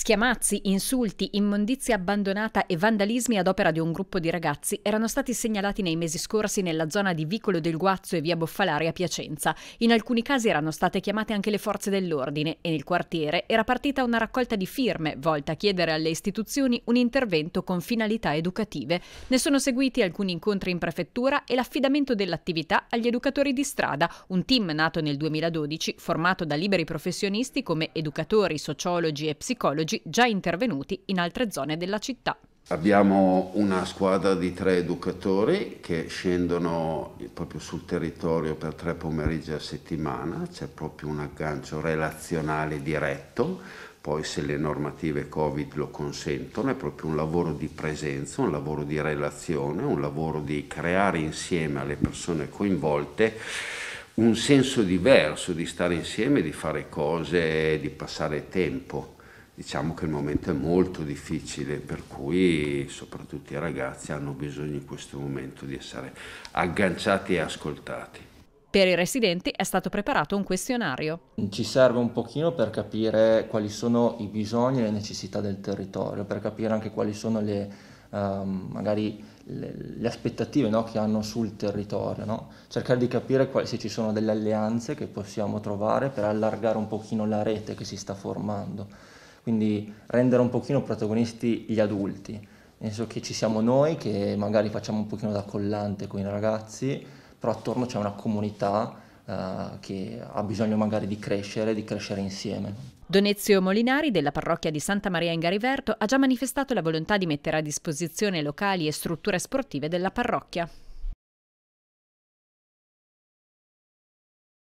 Schiamazzi, insulti, immondizia abbandonata e vandalismi ad opera di un gruppo di ragazzi erano stati segnalati nei mesi scorsi nella zona di Vicolo del Guazzo e via Boffalari a Piacenza. In alcuni casi erano state chiamate anche le forze dell'ordine e nel quartiere era partita una raccolta di firme volta a chiedere alle istituzioni un intervento con finalità educative. Ne sono seguiti alcuni incontri in prefettura e l'affidamento dell'attività agli educatori di strada, un team nato nel 2012 formato da liberi professionisti come educatori, sociologi e psicologi pedaggi già intervenuti in altre zone della città. Abbiamo una squadra di tre educatori che scendono proprio sul territorio per tre pomeriggi a settimana, c'è proprio un aggancio relazionale diretto, poi se le normative Covid lo consentono, è proprio un lavoro di presenza, un lavoro di relazione, un lavoro di creare insieme alle persone coinvolte un senso diverso di stare insieme, di fare cose, di passare tempo diciamo che il momento è molto difficile, per cui soprattutto i ragazzi hanno bisogno in questo momento di essere agganciati e ascoltati. Per i residenti è stato preparato un questionario. Ci serve un pochino per capire quali sono i bisogni e le necessità del territorio, per capire anche quali sono le, um, magari le, le aspettative no, che hanno sul territorio, no? cercare di capire quali, se ci sono delle alleanze che possiamo trovare per allargare un pochino la rete che si sta formando quindi rendere un pochino protagonisti gli adulti, nel senso che ci siamo noi che magari facciamo un pochino da collante con i ragazzi, però attorno c'è una comunità uh, che ha bisogno magari di crescere, di crescere insieme. Donezio Molinari della parrocchia di Santa Maria in Gariverto ha già manifestato la volontà di mettere a disposizione locali e strutture sportive della parrocchia.